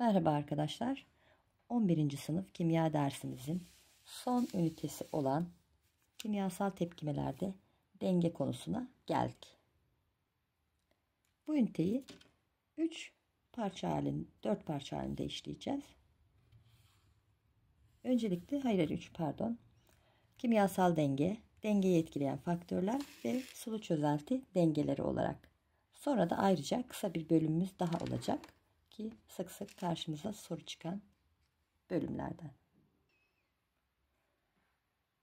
Merhaba arkadaşlar. 11. sınıf kimya dersimizin son ünitesi olan kimyasal tepkimelerde denge konusuna geldik. Bu üniteyi 3 parça halinde, 4 parça halinde işleyeceğiz. Öncelikle hayır, hayır 3 pardon. Kimyasal denge, dengeyi etkileyen faktörler ve sulu çözelti dengeleri olarak. Sonra da ayrıca kısa bir bölümümüz daha olacak ki sık sık karşımıza soru çıkan bölümlerden.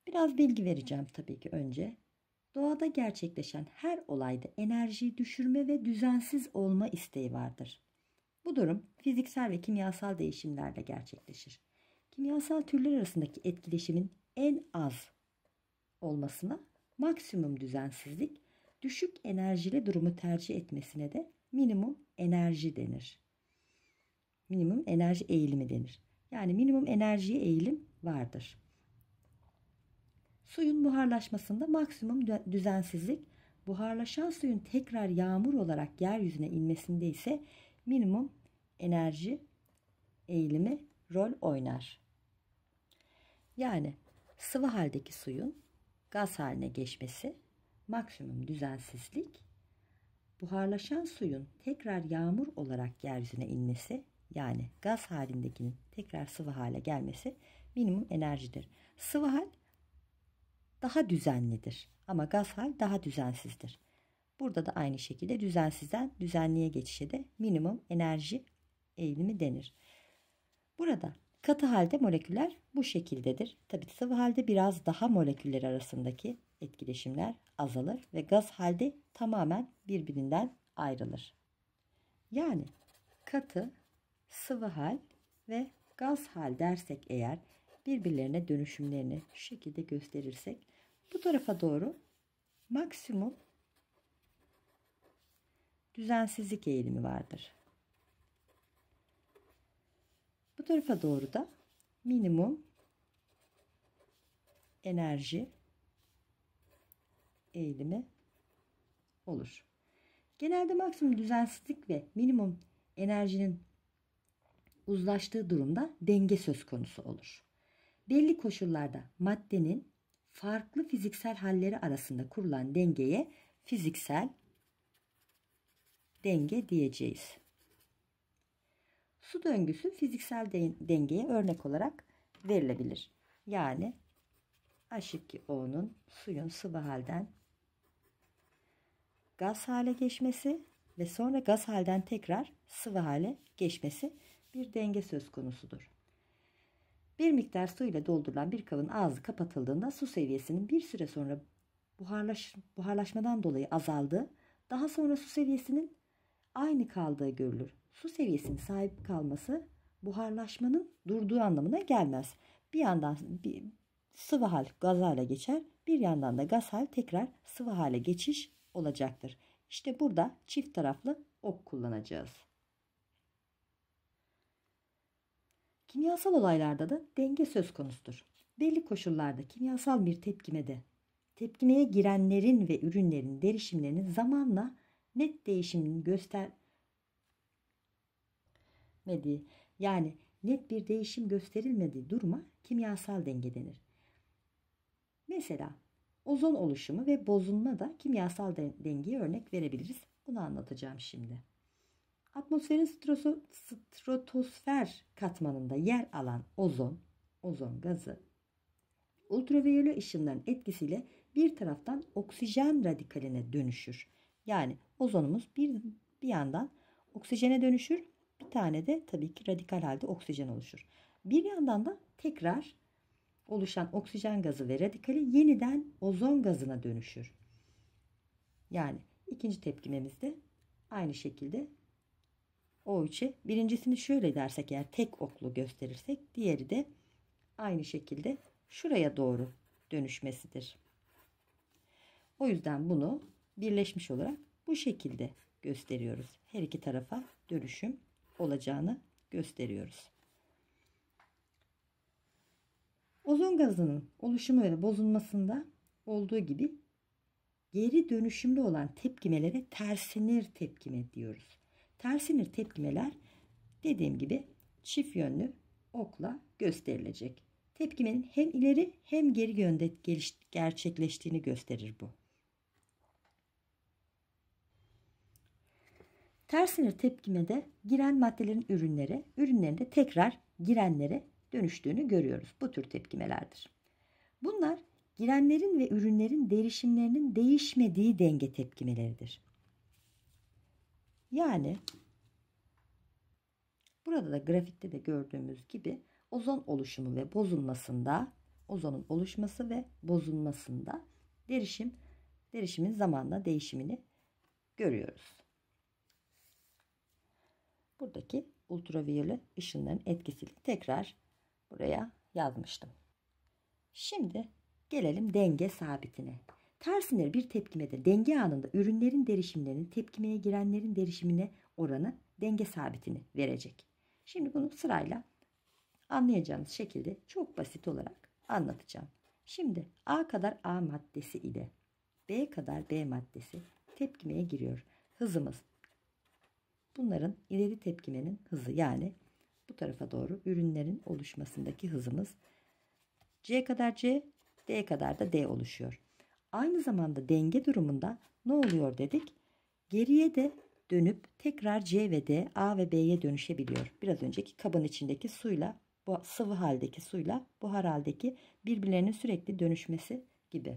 Biraz bilgi vereceğim tabii ki önce. Doğada gerçekleşen her olayda enerjiyi düşürme ve düzensiz olma isteği vardır. Bu durum fiziksel ve kimyasal değişimlerle gerçekleşir. Kimyasal türler arasındaki etkileşimin en az olmasına maksimum düzensizlik, düşük enerjili durumu tercih etmesine de minimum enerji denir minimum enerji eğilimi denir. Yani minimum enerjiye eğilim vardır. Suyun buharlaşmasında maksimum düzensizlik, buharlaşan suyun tekrar yağmur olarak yeryüzüne inmesinde ise minimum enerji eğilimi rol oynar. Yani sıvı haldeki suyun gaz haline geçmesi maksimum düzensizlik, buharlaşan suyun tekrar yağmur olarak yeryüzüne inmesi yani gaz halindekinin tekrar sıvı hale gelmesi minimum enerjidir. Sıvı hal daha düzenlidir ama gaz hal daha düzensizdir. Burada da aynı şekilde düzensizden düzenliğe geçişe de minimum enerji eğilimi denir. Burada katı halde moleküller bu şekildedir. Tabi sıvı halde biraz daha moleküller arasındaki etkileşimler azalır ve gaz halde tamamen birbirinden ayrılır. Yani katı sıvı hal ve gaz hal dersek eğer birbirlerine dönüşümlerini şu şekilde gösterirsek bu tarafa doğru maksimum düzensizlik eğilimi vardır. Bu tarafa doğru da minimum enerji eğilimi olur. Genelde maksimum düzensizlik ve minimum enerjinin uzlaştığı durumda denge söz konusu olur. Belli koşullarda maddenin farklı fiziksel halleri arasında kurulan dengeye fiziksel denge diyeceğiz. Su döngüsü fiziksel dengeye örnek olarak verilebilir. Yani H2O'nun suyun sıvı halden gaz hale geçmesi ve sonra gaz halden tekrar sıvı hale geçmesi bir denge söz konusudur. Bir miktar su ile doldurulan bir kabın ağzı kapatıldığında su seviyesinin bir süre sonra buharlaş, buharlaşmadan dolayı azaldığı, daha sonra su seviyesinin aynı kaldığı görülür. Su seviyesinin sahip kalması buharlaşmanın durduğu anlamına gelmez. Bir yandan bir sıvı hal gaz hale geçer, bir yandan da gaz hal tekrar sıvı hale geçiş olacaktır. İşte burada çift taraflı ok kullanacağız. Kimyasal olaylarda da denge söz konusudur. Belli koşullarda kimyasal bir tepkimede tepkimeye girenlerin ve ürünlerin değişimlerinin zamanla net değişimini göstermediği yani net bir değişim gösterilmediği duruma kimyasal denge denir. Mesela ozon oluşumu ve bozulma da kimyasal dengeye örnek verebiliriz. Bunu anlatacağım şimdi. Atmosferin strosu, stratosfer katmanında yer alan ozon, ozon gazı, ultraviyole ışınların etkisiyle bir taraftan oksijen radikaline dönüşür. Yani ozonumuz bir, bir yandan oksijene dönüşür, bir tane de tabii ki radikal halde oksijen oluşur. Bir yandan da tekrar oluşan oksijen gazı ve radikali yeniden ozon gazına dönüşür. Yani ikinci tepkimemizde aynı şekilde o içi. Birincisini şöyle dersek eğer tek oklu gösterirsek diğeri de aynı şekilde şuraya doğru dönüşmesidir. O yüzden bunu birleşmiş olarak bu şekilde gösteriyoruz. Her iki tarafa dönüşüm olacağını gösteriyoruz. Ozon gazının oluşumu ve bozulmasında olduğu gibi geri dönüşümlü olan tepkimelere tersinir tepkime diyoruz. Tersinir tepkimeler dediğim gibi çift yönlü okla gösterilecek. Tepkimenin hem ileri hem geri yönde gerçekleştiğini gösterir bu. Tersinir tepkimede giren maddelerin ürünlere, ürünlerin de tekrar girenlere dönüştüğünü görüyoruz. Bu tür tepkimelerdir. Bunlar girenlerin ve ürünlerin derişimlerinin değişmediği denge tepkimeleridir. Yani burada da grafikte de gördüğümüz gibi ozon oluşumu ve bozulmasında ozonun oluşması ve bozulmasında derişim derişimin zamanla değişimini görüyoruz. Buradaki ultraviyole ışınların etkisiyle tekrar buraya yazmıştım. Şimdi gelelim denge sabitine. Tersine bir tepkimede denge anında ürünlerin derişimlerinin tepkimeye girenlerin derişimine oranı denge sabitini verecek. Şimdi bunu sırayla anlayacağınız şekilde çok basit olarak anlatacağım. Şimdi A kadar A maddesi ile B kadar B maddesi tepkimeye giriyor. Hızımız bunların ileri tepkimenin hızı yani bu tarafa doğru ürünlerin oluşmasındaki hızımız C kadar C D kadar da D oluşuyor. Aynı zamanda denge durumunda ne oluyor dedik? Geriye de dönüp tekrar C ve D, A ve B'ye dönüşebiliyor. Biraz önceki kabın içindeki suyla, bu sıvı haldeki suyla buhar haldeki birbirlerinin sürekli dönüşmesi gibi.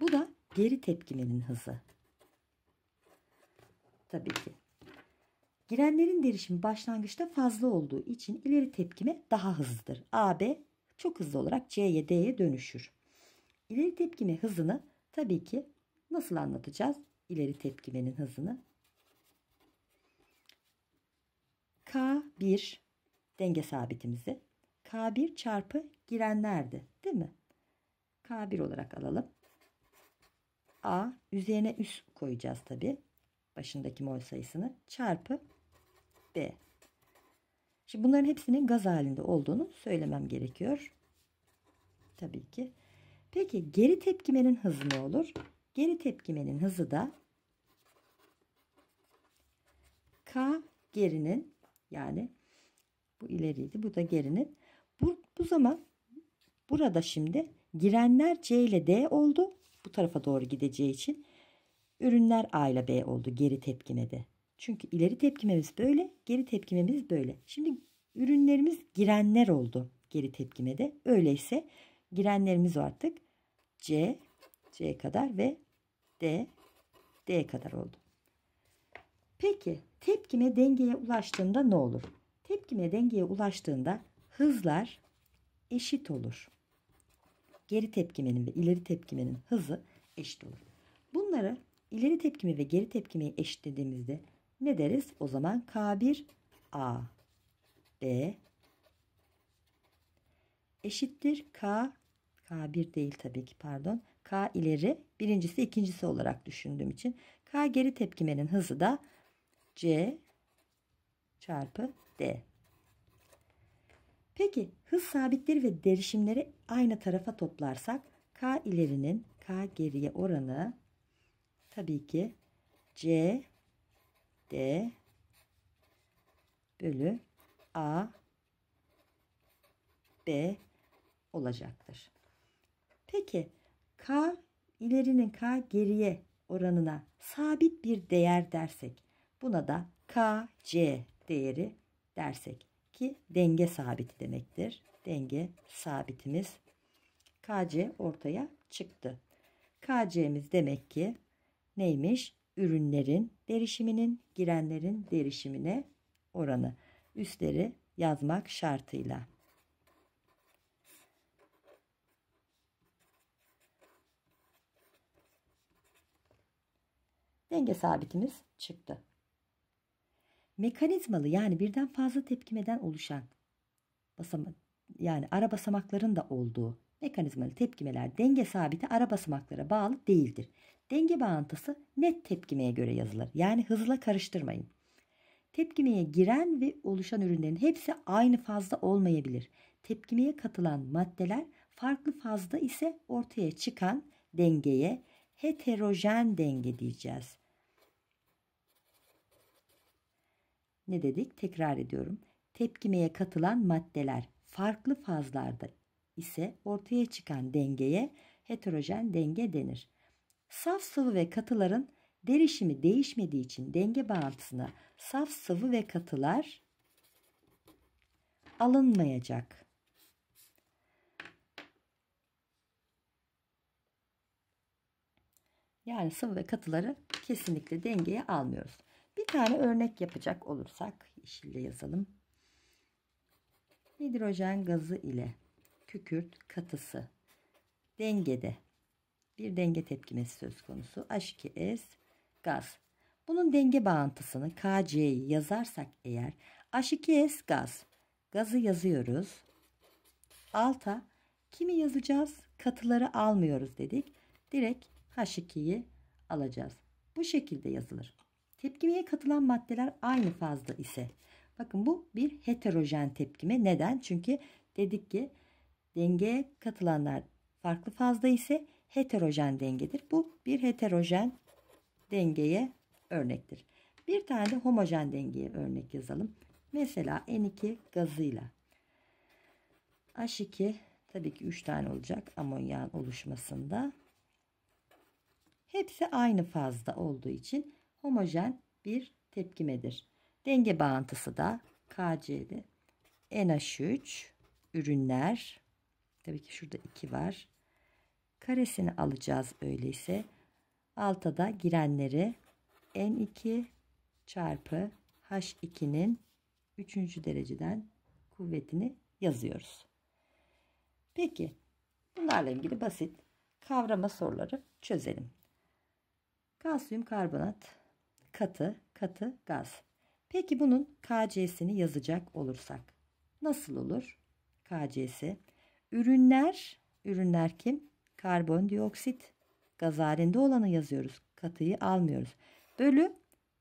Bu da geri tepkimenin hızı. Tabii ki. Girenlerin derişimi başlangıçta fazla olduğu için ileri tepkime daha hızlıdır. AB çok hızlı olarak C'ye D'ye dönüşür. İleri tepkime hızını tabii ki nasıl anlatacağız? İleri tepkimenin hızını. K1 denge sabitimizi. K1 çarpı girenlerdi değil mi? K1 olarak alalım. A üzerine üst koyacağız tabii Başındaki mol sayısını çarpı B. Şimdi bunların hepsinin gaz halinde olduğunu söylemem gerekiyor. Tabii ki Peki geri tepkimenin hızı ne olur? Geri tepkimenin hızı da K gerinin yani bu ileriydi bu da gerinin. Bu, bu zaman burada şimdi girenler C ile D oldu. Bu tarafa doğru gideceği için ürünler A ile B oldu geri tepkimede. Çünkü ileri tepkimemiz böyle, geri tepkimemiz böyle. Şimdi ürünlerimiz girenler oldu geri tepkimede. Öyleyse girenlerimiz artık. C, C kadar ve D, D kadar oldu. Peki tepkime dengeye ulaştığında ne olur? Tepkime dengeye ulaştığında hızlar eşit olur. Geri tepkimenin ve ileri tepkimenin hızı eşit olur. Bunları ileri tepkimi ve geri tepkimeyi eşitlediğimizde ne deriz? O zaman K1 A B eşittir K K1 değil tabii ki pardon. K ileri birincisi ikincisi olarak düşündüğüm için. K geri tepkimenin hızı da C çarpı D. Peki hız sabitleri ve derişimleri aynı tarafa toplarsak K ilerinin K geriye oranı tabii ki C D bölü A B olacaktır. Peki K ilerinin K geriye oranına sabit bir değer dersek buna da KC değeri dersek ki denge sabiti demektir. Denge sabitimiz KC ortaya çıktı. KC'miz demek ki neymiş? Ürünlerin derişiminin girenlerin derişimine oranı. Üstleri yazmak şartıyla. denge sabitimiz çıktı. Mekanizmalı yani birden fazla tepkimeden oluşan basamak yani ara basamakların da olduğu mekanizmalı tepkimeler denge sabiti ara basamaklara bağlı değildir. Denge bağıntısı net tepkimeye göre yazılır. Yani hızla karıştırmayın. Tepkimeye giren ve oluşan ürünlerin hepsi aynı fazda olmayabilir. Tepkimeye katılan maddeler farklı fazda ise ortaya çıkan dengeye heterojen denge diyeceğiz. Ne dedik? Tekrar ediyorum. Tepkimeye katılan maddeler farklı fazlarda ise ortaya çıkan dengeye heterojen denge denir. Saf sıvı ve katıların derişimi değişmediği için denge bağıntısına saf sıvı ve katılar alınmayacak. Yani sıvı ve katıları kesinlikle dengeye almıyoruz. Bir tane örnek yapacak olursak yeşille yazalım. Hidrojen gazı ile kükürt katısı dengede bir denge tepkimesi söz konusu. H2S gaz. Bunun denge bağıntısını KC'yi yazarsak eğer H2S gaz. Gazı yazıyoruz. Alta kimi yazacağız? Katıları almıyoruz dedik. Direkt H2'yi alacağız. Bu şekilde yazılır. Tepkimeye katılan maddeler aynı fazda ise bakın bu bir heterojen tepkime. Neden? Çünkü dedik ki dengeye katılanlar farklı fazda ise heterojen dengedir. Bu bir heterojen dengeye örnektir. Bir tane de homojen dengeye örnek yazalım. Mesela N2 gazıyla H2 tabii ki 3 tane olacak amonyağın oluşmasında. Hepsi aynı fazda olduğu için homojen bir tepkimedir. Denge bağıntısı da KCl NH3 ürünler tabii ki şurada 2 var. Karesini alacağız öyleyse. Alta da girenleri N2 çarpı H2'nin 3. dereceden kuvvetini yazıyoruz. Peki bunlarla ilgili basit kavrama soruları çözelim. Kalsiyum karbonat katı, katı gaz. Peki bunun KC'sini yazacak olursak nasıl olur? KC'si ürünler, ürünler kim? Karbondioksit gaz halinde olanı yazıyoruz. Katıyı almıyoruz. Bölü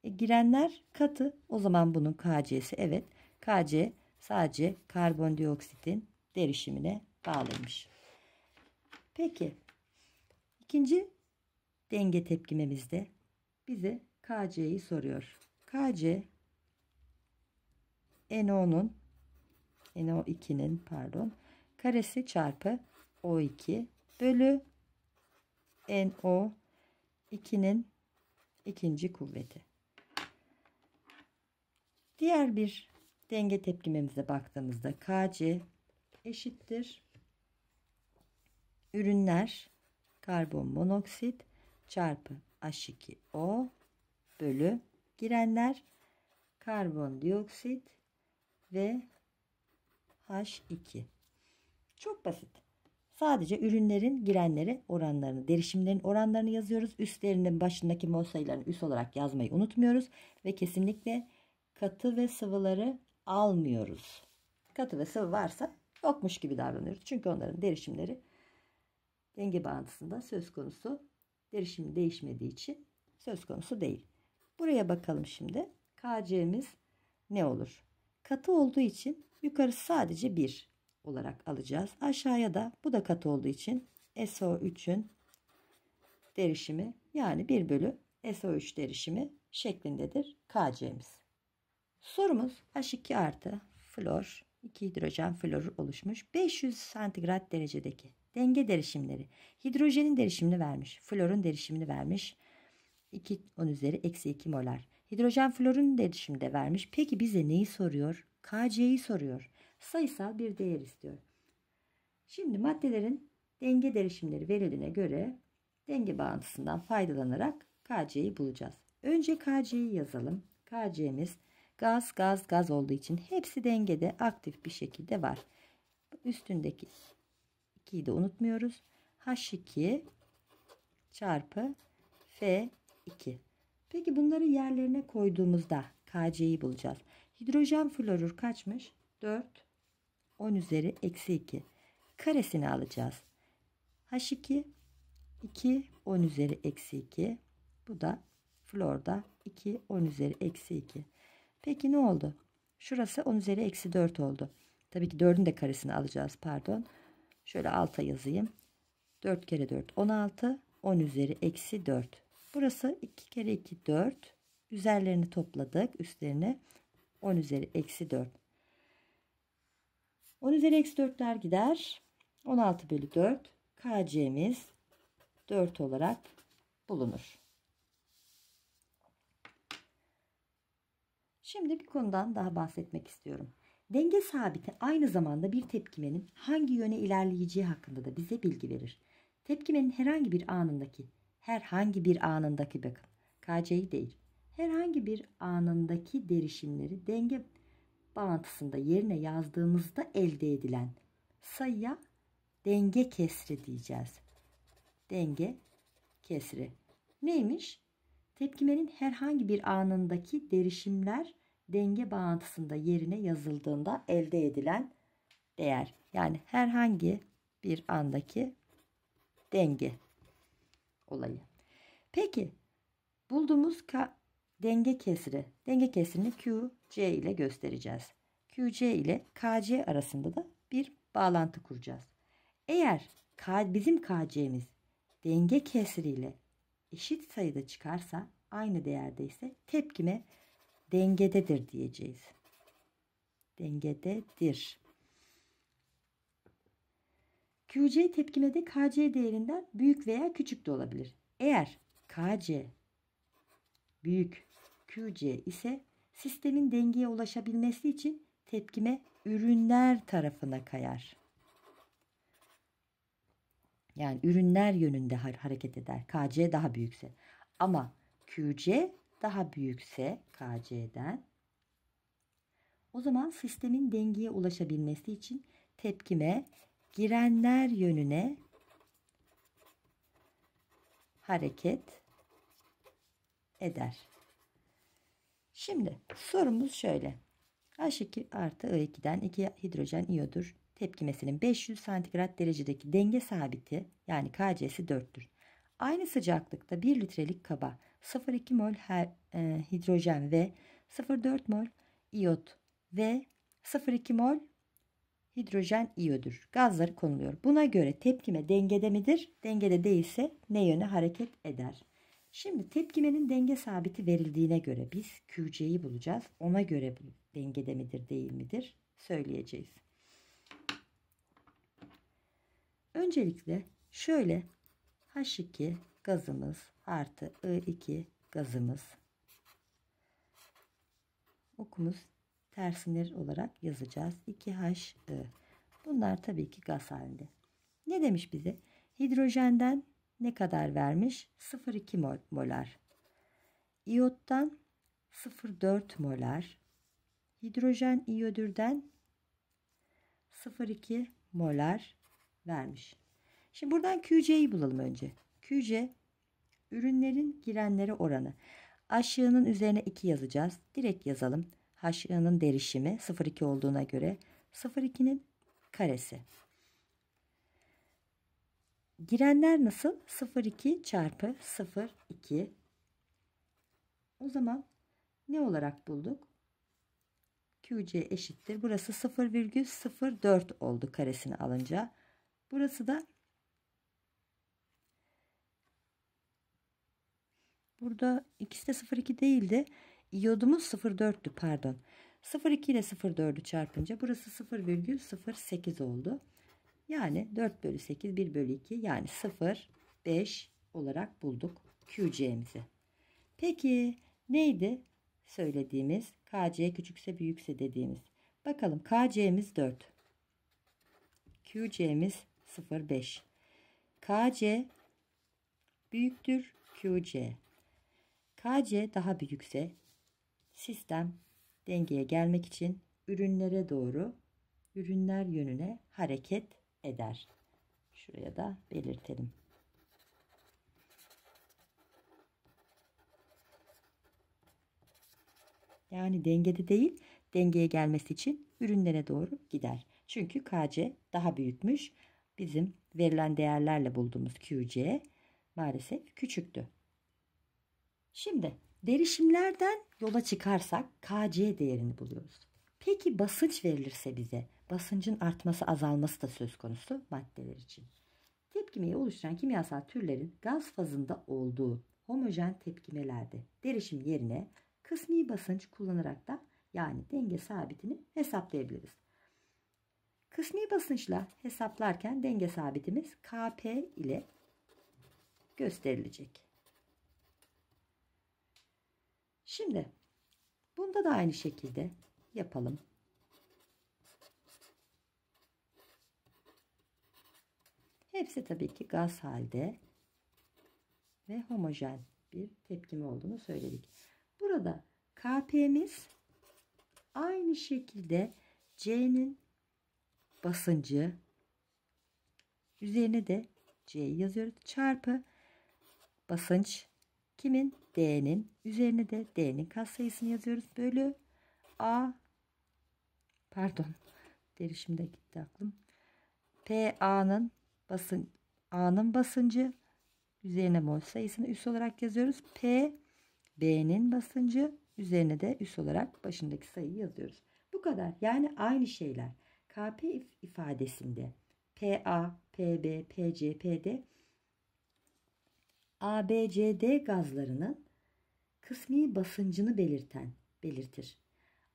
e, girenler katı. O zaman bunun KC'si evet. KC sadece karbondioksitin derişimine bağlıymış. Peki ikinci denge tepkimemizde bizi KC'yi soruyor. KC NO'nun NO2'nin pardon karesi çarpı O2 bölü NO 2'nin ikinci kuvveti. Diğer bir denge tepkimemize baktığımızda KC eşittir. Ürünler karbon monoksit çarpı H2O bölü girenler karbondioksit ve H2. Çok basit. Sadece ürünlerin girenleri oranlarını, derişimlerin oranlarını yazıyoruz. Üstlerinin başındaki mol sayılarını üst olarak yazmayı unutmuyoruz. Ve kesinlikle katı ve sıvıları almıyoruz. Katı ve sıvı varsa yokmuş gibi davranıyoruz. Çünkü onların derişimleri denge bağıntısında söz konusu derişim değişmediği için söz konusu değil. Buraya bakalım şimdi. KC'miz ne olur? Katı olduğu için yukarı sadece 1 olarak alacağız. Aşağıya da bu da katı olduğu için SO3'ün derişimi yani 1 bölü SO3 derişimi şeklindedir KC'miz. Sorumuz H2 artı flor 2 hidrojen floru oluşmuş 500 santigrat derecedeki denge derişimleri hidrojenin derişimini vermiş florun derişimini vermiş 2 10 üzeri eksi 2 molar. Hidrojen florun da erişimde vermiş. Peki bize neyi soruyor? KC'yi soruyor. Sayısal bir değer istiyor. Şimdi maddelerin denge derişimleri verildiğine göre denge bağıntısından faydalanarak KC'yi bulacağız. Önce KC'yi yazalım. KC'miz gaz gaz gaz olduğu için hepsi dengede aktif bir şekilde var. Üstündeki 2'yi de unutmuyoruz. H2 çarpı F 2. Peki bunları yerlerine koyduğumuzda KC'yi bulacağız. Hidrojen florür kaçmış? 4. 10 üzeri eksi 2. Karesini alacağız. H2 2 10 üzeri eksi 2. Bu da florda 2 10 üzeri eksi 2. Peki ne oldu? Şurası 10 üzeri eksi 4 oldu. Tabii ki 4'ün de karesini alacağız pardon. Şöyle alta yazayım. 4 kere 4 16 10 üzeri eksi 4. Burası 2 kere 2 4. Üzerlerini topladık. Üstlerine 10 üzeri eksi 4. 10 üzeri eksi 4'ler gider. 16 bölü 4 KC'miz 4 olarak bulunur. Şimdi bir konudan daha bahsetmek istiyorum. Denge sabiti aynı zamanda bir tepkimenin hangi yöne ilerleyeceği hakkında da bize bilgi verir. Tepkimenin herhangi bir anındaki herhangi bir anındaki bakın KC'yi değil herhangi bir anındaki derişimleri denge bağıntısında yerine yazdığımızda elde edilen sayıya denge kesri diyeceğiz. Denge kesri. Neymiş? Tepkimenin herhangi bir anındaki derişimler denge bağıntısında yerine yazıldığında elde edilen değer. Yani herhangi bir andaki denge olayı. Peki bulduğumuz ka denge kesri. Denge kesrini QC ile göstereceğiz. QC ile KC arasında da bir bağlantı kuracağız. Eğer K, bizim KC'miz denge kesriyle eşit sayıda çıkarsa aynı değerde ise tepkime dengededir diyeceğiz. Dengededir. QC tepkimede KC değerinden büyük veya küçük de olabilir. Eğer KC büyük QC ise sistemin dengeye ulaşabilmesi için tepkime ürünler tarafına kayar. Yani ürünler yönünde hareket eder. KC daha büyükse. Ama QC daha büyükse KC'den o zaman sistemin dengeye ulaşabilmesi için tepkime girenler yönüne hareket eder. Şimdi sorumuz şöyle. H2 artı I2'den 2 hidrojen iyodur tepkimesinin 500 santigrat derecedeki denge sabiti yani Kc'si 4'tür. Aynı sıcaklıkta 1 litrelik kaba 0,2 mol her, e, hidrojen ve 0,4 mol iyot ve 0,2 mol hidrojen iyodur. Gazları konuluyor. Buna göre tepkime dengede midir? Dengede değilse ne yöne hareket eder? Şimdi tepkimenin denge sabiti verildiğine göre biz QC'yi bulacağız. Ona göre dengede midir değil midir söyleyeceğiz. Öncelikle şöyle H2 gazımız artı I2 gazımız okumuz tersinir olarak yazacağız. 2H I. Bunlar tabii ki gaz halinde. Ne demiş bize? Hidrojenden ne kadar vermiş? 0,2 molar. İyottan 0,4 molar. Hidrojen iyodürden 0,2 molar vermiş. Şimdi buradan QC'yi bulalım önce. QC ürünlerin girenlere oranı. Aşığının üzerine 2 yazacağız. Direkt yazalım. HI'nin derişimi 0,2 olduğuna göre 0,2'nin karesi. Girenler nasıl? 0,2 çarpı 0,2. O zaman ne olarak bulduk? QC eşittir. Burası 0,04 oldu karesini alınca. Burası da Burada ikisi de 0,2 değildi. İyodumuz 0,4'tü pardon. 0,2 ile 0,4'ü çarpınca burası 0,08 oldu. Yani 4 bölü 8 1 bölü 2 yani 05 olarak bulduk QC'mizi. Peki neydi söylediğimiz KC küçükse büyükse dediğimiz. Bakalım KC'miz 4. QC'miz 0,5. KC büyüktür QC. KC daha büyükse sistem dengeye gelmek için ürünlere doğru ürünler yönüne hareket eder. Şuraya da belirtelim. Yani dengede değil, dengeye gelmesi için ürünlere doğru gider. Çünkü KC daha büyütmüş. Bizim verilen değerlerle bulduğumuz QC maalesef küçüktü. Şimdi Derişimlerden yola çıkarsak KC değerini buluyoruz. Peki basınç verilirse bize basıncın artması azalması da söz konusu maddeler için. Tepkimeyi oluşturan kimyasal türlerin gaz fazında olduğu homojen tepkimelerde derişim yerine kısmi basınç kullanarak da yani denge sabitini hesaplayabiliriz. Kısmi basınçla hesaplarken denge sabitimiz Kp ile gösterilecek. Şimdi bunda da aynı şekilde yapalım. Hepsi tabii ki gaz halde ve homojen bir tepkime olduğunu söyledik. Burada KP'miz aynı şekilde C'nin basıncı üzerine de C yazıyoruz çarpı basınç Kimin? D'nin. Üzerine de D'nin katsayısını yazıyoruz. Bölü A pardon derişimde gitti aklım. A'nın basın A'nın basıncı üzerine mol sayısını üs olarak yazıyoruz. P B'nin basıncı üzerine de üs olarak başındaki sayıyı yazıyoruz. Bu kadar. Yani aynı şeyler. KP ifadesinde PA, PB, PC, PD ABCD gazlarının kısmi basıncını belirten belirtir.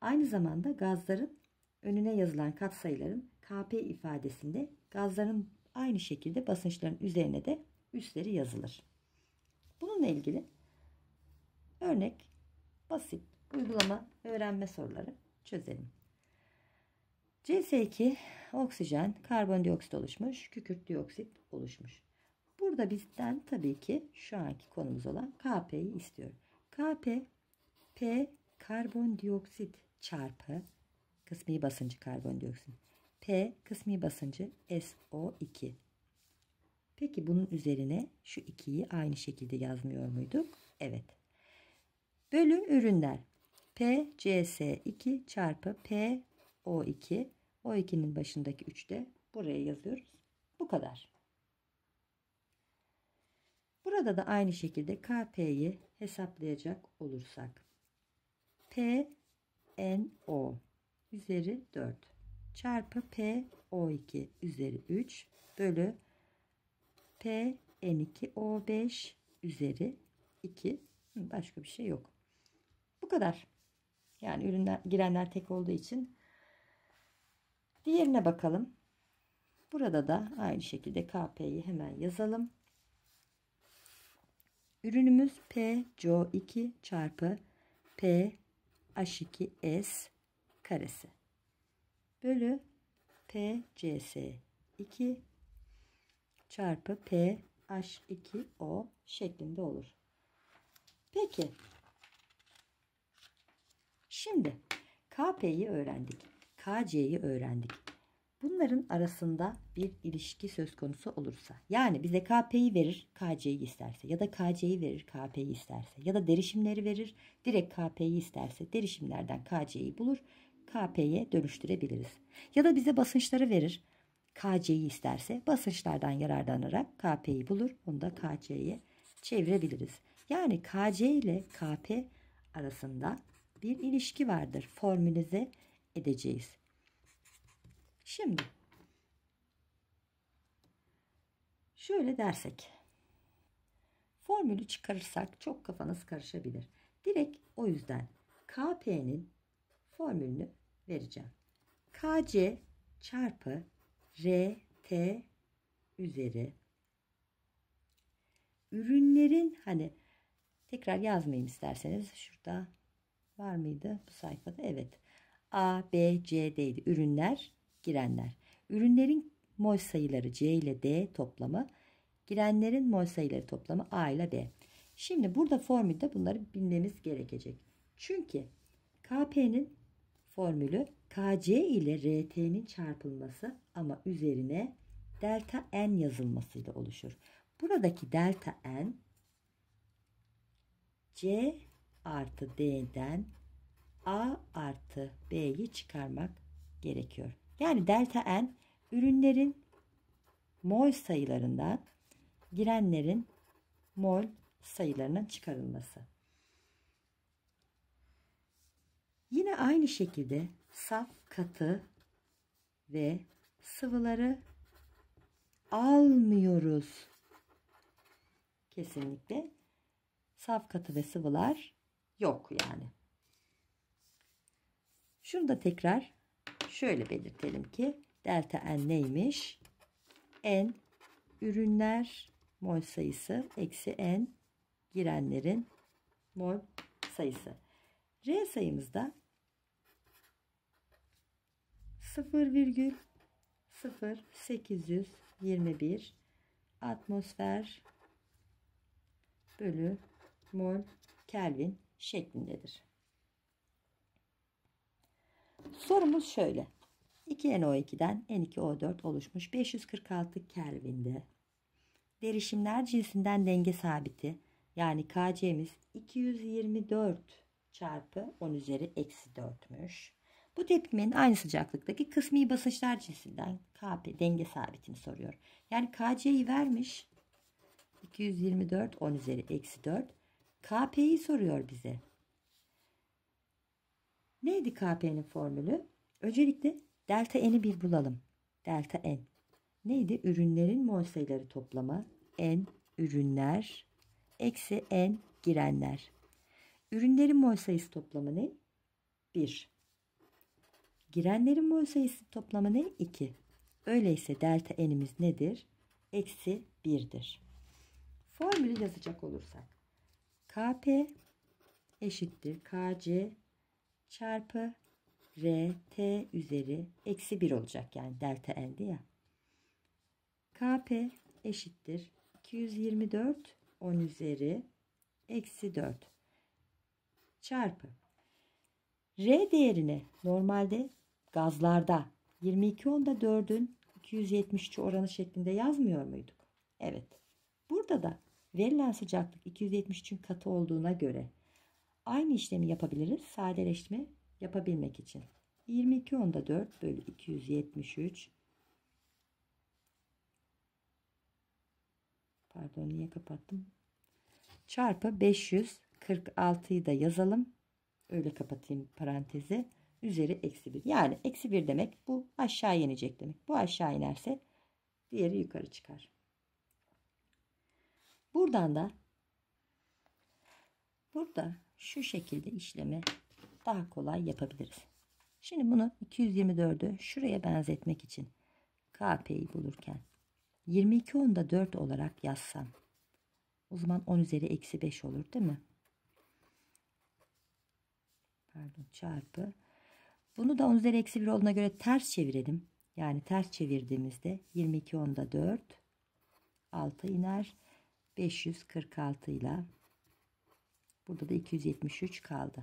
Aynı zamanda gazların önüne yazılan katsayıların Kp ifadesinde gazların aynı şekilde basınçların üzerine de üstleri yazılır. Bununla ilgili örnek basit uygulama öğrenme soruları çözelim. CS2 oksijen, karbondioksit oluşmuş, kükürt dioksit oluşmuş. Burada bizden tabii ki şu anki konumuz olan Kp'yi istiyorum. Kp P karbondioksit çarpı kısmi basıncı karbondioksit. P kısmi basıncı SO2. Peki bunun üzerine şu 2'yi aynı şekilde yazmıyor muyduk? Evet. Bölüm ürünler. PCS2 çarpı PO2. O2'nin başındaki 3 de buraya yazıyoruz. Bu kadar. Burada da aynı şekilde KP'yi hesaplayacak olursak. PNO üzeri 4 çarpı po 2 üzeri 3 bölü P N2 O5 üzeri 2 başka bir şey yok. Bu kadar. Yani ürünler, girenler tek olduğu için. Diğerine bakalım. Burada da aynı şekilde KP'yi hemen yazalım. Ürünümüz PCO2 çarpı PH2S karesi bölü PCS2 çarpı PH2O şeklinde olur. Peki. Şimdi KP'yi öğrendik. KC'yi öğrendik bunların arasında bir ilişki söz konusu olursa yani bize KP'yi verir KC'yi isterse ya da KC'yi verir KP'yi isterse ya da derişimleri verir direkt KP'yi isterse derişimlerden KC'yi bulur KP'ye dönüştürebiliriz. Ya da bize basınçları verir KC'yi isterse basınçlardan yararlanarak KP'yi bulur onu da KC'ye çevirebiliriz. Yani KC ile KP arasında bir ilişki vardır formülize edeceğiz. Şimdi şöyle dersek formülü çıkarırsak çok kafanız karışabilir. Direkt o yüzden KP'nin formülünü vereceğim. KC çarpı RT üzeri ürünlerin hani tekrar yazmayayım isterseniz şurada var mıydı bu sayfada evet A B C C'deydi ürünler girenler. Ürünlerin mol sayıları C ile D toplamı, girenlerin mol sayıları toplamı A ile B. Şimdi burada formülde bunları bilmemiz gerekecek. Çünkü KP'nin formülü KC ile RT'nin çarpılması ama üzerine delta N yazılmasıyla oluşur. Buradaki delta N C artı D'den A artı B'yi çıkarmak gerekiyor. Yani delta n ürünlerin mol sayılarından girenlerin mol sayılarının çıkarılması. Yine aynı şekilde saf, katı ve sıvıları almıyoruz. Kesinlikle saf, katı ve sıvılar yok yani. Şunu da tekrar şöyle belirtelim ki delta n neymiş? N ürünler mol sayısı eksi n girenlerin mol sayısı. R sayımız da 0,0821 atmosfer bölü mol Kelvin şeklindedir. Sorumuz şöyle. 2NO2'den N2O4 oluşmuş 546 Kelvin'de derişimler cinsinden denge sabiti yani KC'miz 224 çarpı 10 üzeri eksi 4'müş. Bu tepkimenin aynı sıcaklıktaki kısmi basınçlar cinsinden KP denge sabitini soruyor. Yani KC'yi vermiş 224 10 üzeri eksi 4 KP'yi soruyor bize. Neydi KP'nin formülü? Öncelikle delta n'i bir bulalım. Delta n. Neydi? Ürünlerin mol sayıları toplama. N ürünler eksi n girenler. Ürünlerin mol sayısı toplamı ne? 1. Girenlerin mol sayısı toplamı ne? 2. Öyleyse delta n'imiz nedir? Eksi 1'dir. Formülü yazacak olursak. Kp eşittir. Kc çarpı rt üzeri eksi 1 olacak. Yani delta elde ya. kp eşittir. 224 10 üzeri eksi 4 çarpı R değerini normalde gazlarda 22 onda 4'ün 273 oranı şeklinde yazmıyor muyduk? Evet. Burada da verilen sıcaklık 273'ün katı olduğuna göre Aynı işlemi yapabiliriz sadeleşme yapabilmek için. 22 onda 4 bölü 273 pardon niye kapattım çarpı 546'yı da yazalım öyle kapatayım parantezi üzeri eksi 1 yani eksi 1 demek bu aşağı inecek demek bu aşağı inerse diğeri yukarı çıkar buradan da burada şu şekilde işlemi daha kolay yapabiliriz. Şimdi bunu 224'ü şuraya benzetmek için KP'yi bulurken 22 onda 4 olarak yazsam o zaman 10 üzeri eksi 5 olur değil mi? Pardon çarpı. Bunu da 10 üzeri eksi 1 olduğuna göre ters çevirelim. Yani ters çevirdiğimizde 22 onda 4 6 iner. 546 ile Burada da 273 kaldı.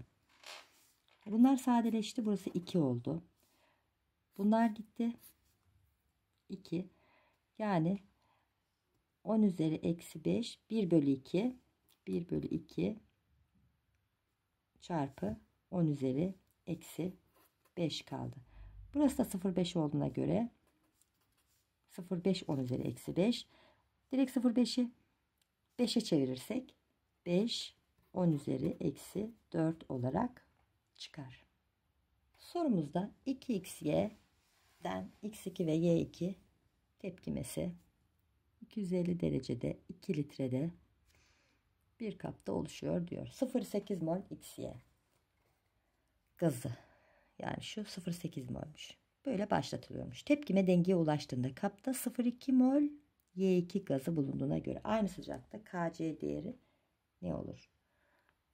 Bunlar sadeleşti. Burası 2 oldu. Bunlar gitti. 2. Yani 10 üzeri eksi 5 1 bölü 2 1 bölü 2 çarpı 10 üzeri eksi 5 kaldı. Burası da 0,5 olduğuna göre 0,5 10 üzeri eksi 5. Direkt 0,5'i 5'e çevirirsek 5 10 üzeri eksi 4 olarak çıkar. Sorumuzda 2xy'den x2 ve y2 tepkimesi 250 derecede 2 litrede bir kapta oluşuyor diyor. 0,8 mol xy gazı yani şu 0,8 molmuş. Böyle başlatılıyormuş. Tepkime dengeye ulaştığında kapta 0,2 mol Y2 gazı bulunduğuna göre aynı sıcakta KC değeri ne olur?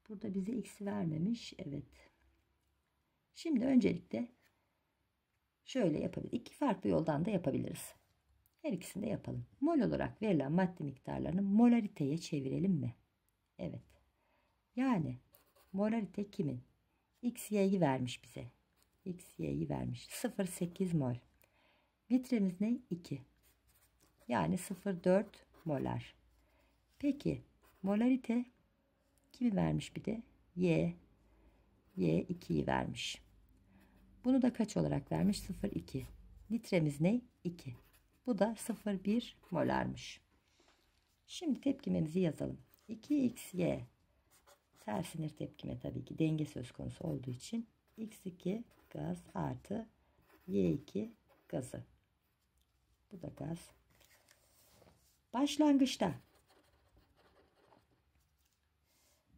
Burada bize x vermemiş. Evet. Şimdi öncelikle şöyle yapabiliriz. İki farklı yoldan da yapabiliriz. Her ikisini de yapalım. Mol olarak verilen madde miktarlarını molariteye çevirelim mi? Evet. Yani molarite kimin? X, Y'yi vermiş bize. X, Y'yi vermiş. 0,8 mol. Litremiz ne? 2. Yani 0,4 molar. Peki molarite Kimi vermiş bir de? Y. Y 2'yi vermiş. Bunu da kaç olarak vermiş? 0,2. Litremiz ne? 2. Bu da 0,1 molarmış. Şimdi tepkimemizi yazalım. 2xy ters sinir tepkime tabii ki denge söz konusu olduğu için x2 gaz artı y2 gazı. Bu da gaz. Başlangıçta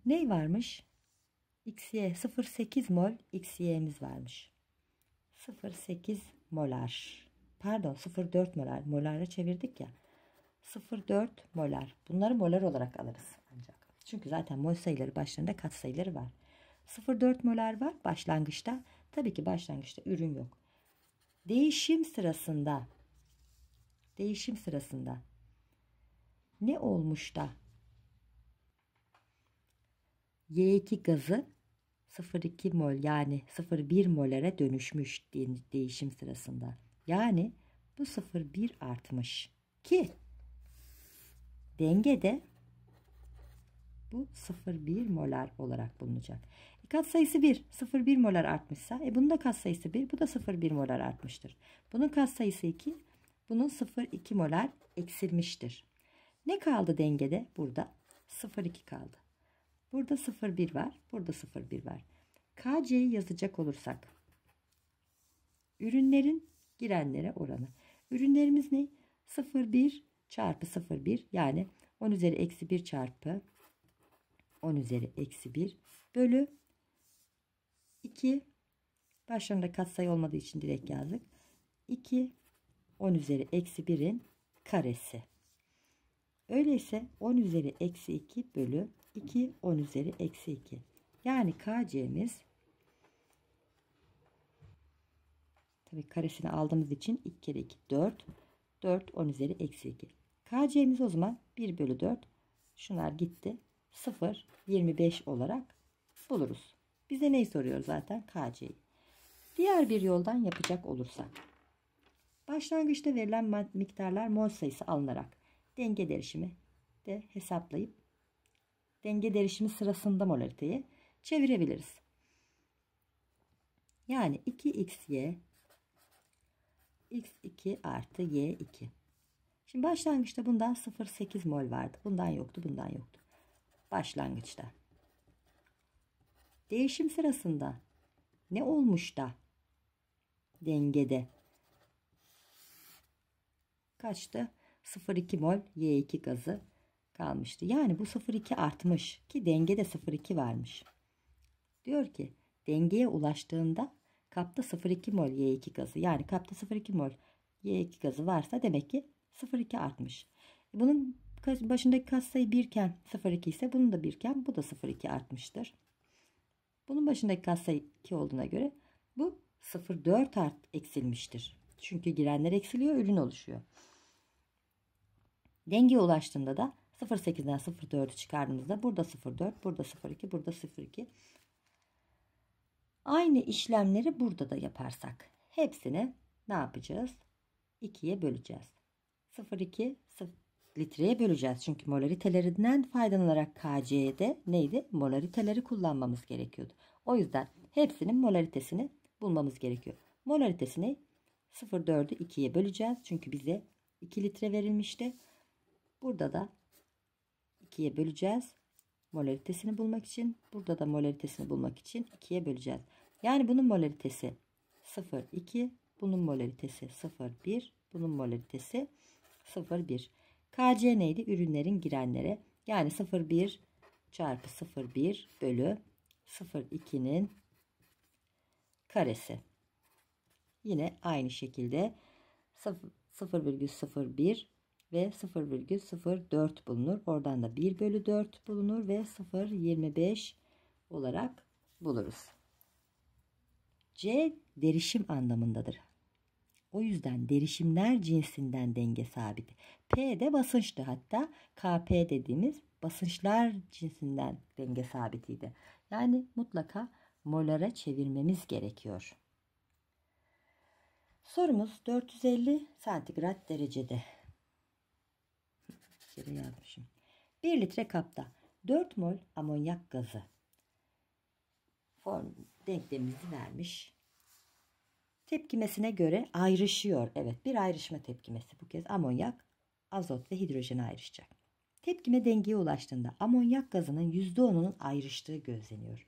Ney varmış? XY 0.8 mol XY'miz varmış. 0.8 molar. Pardon 0.4 molar. Molara çevirdik ya. 0.4 molar. Bunları molar olarak alırız ancak. Çünkü zaten mol sayıları başlarında kat sayıları var. 0.4 molar var başlangıçta. Tabii ki başlangıçta ürün yok. Değişim sırasında değişim sırasında ne olmuş da Y2 gazı 0,2 mol yani 0,1 molere dönüşmüş değişim sırasında. Yani bu 0,1 artmış ki dengede bu 0,1 molar olarak bulunacak. E kat sayısı 1, 0,1 molar artmışsa e bunun da kat sayısı 1, bu da 0,1 molar artmıştır. Bunun kat sayısı 2, bunun 0,2 molar eksilmiştir. Ne kaldı dengede? Burada 0,2 kaldı. Burada 0,1 var. Burada 0,1 var. KC'yi yazacak olursak. Ürünlerin girenlere oranı. Ürünlerimiz ne? 0,1 çarpı 0,1 yani 10 üzeri eksi 1 çarpı 10 üzeri eksi 1 bölü 2 başlarında katsayı olmadığı için direkt yazdık. 2 10 üzeri eksi 1'in karesi. Öyleyse 10 üzeri eksi 2 bölü 2 10 üzeri eksi 2. Yani KC'miz tabii karesini aldığımız için 2 kere 2 4 4 10 üzeri eksi 2. KC'miz o zaman 1 bölü 4 şunlar gitti 0 25 olarak buluruz. Bize neyi soruyor zaten KC'yi. Diğer bir yoldan yapacak olursak. Başlangıçta verilen miktarlar mol sayısı alınarak denge derişimi de hesaplayıp denge derişimi sırasında molariteyi çevirebiliriz. Yani 2xy x2 artı y2. Şimdi başlangıçta bundan 0,8 mol vardı. Bundan yoktu, bundan yoktu. Başlangıçta. Değişim sırasında ne olmuş da dengede kaçtı? 0,2 mol Y2 gazı kalmıştı. Yani bu 0,2 artmış ki dengede 0,2 varmış. Diyor ki dengeye ulaştığında kapta 0,2 mol Y2 gazı yani kapta 0,2 mol Y2 gazı varsa demek ki 0,2 artmış. E, bunun başındaki katsayı 1 iken 0,2 ise bunun da 1 iken bu da 0,2 artmıştır. Bunun başındaki katsayı 2 olduğuna göre bu 0,4 art eksilmiştir. Çünkü girenler eksiliyor ürün oluşuyor. Dengeye ulaştığında da 0.8'den 0.4'ü çıkardığımızda burada 0.4, burada 0.2, burada 0.2. Aynı işlemleri burada da yaparsak hepsini ne yapacağız? 2'ye böleceğiz. 0.2 litreye böleceğiz. Çünkü molaritelerinden faydalanarak KC'de neydi? Molariteleri kullanmamız gerekiyordu. O yüzden hepsinin molaritesini bulmamız gerekiyor. Molaritesini 0.4'ü 2'ye böleceğiz. Çünkü bize 2 litre verilmişti. Burada da 2'ye böleceğiz. Molaritesini bulmak için. Burada da molaritesini bulmak için 2'ye böleceğiz. Yani bunun molaritesi 0, 2. Bunun molaritesi 0, 1. Bunun molaritesi 0, 1. KC neydi? Ürünlerin girenlere. Yani 0, 1 çarpı 0, 1 bölü 0, 2'nin karesi. Yine aynı şekilde 0,01 ve 0,04 bulunur. Oradan da 1 bölü 4 bulunur ve 0,25 olarak buluruz. C derişim anlamındadır. O yüzden derişimler cinsinden denge sabiti. P de basınçtı hatta KP dediğimiz basınçlar cinsinden denge sabitiydi. Yani mutlaka molara çevirmemiz gerekiyor. Sorumuz 450 santigrat derecede litre yazmışım. 1 litre kapta 4 mol amonyak gazı. Form denklemimizi vermiş. Tepkimesine göre ayrışıyor. Evet bir ayrışma tepkimesi bu kez amonyak, azot ve hidrojen ayrışacak. Tepkime dengeye ulaştığında amonyak gazının %10'unun ayrıştığı gözleniyor.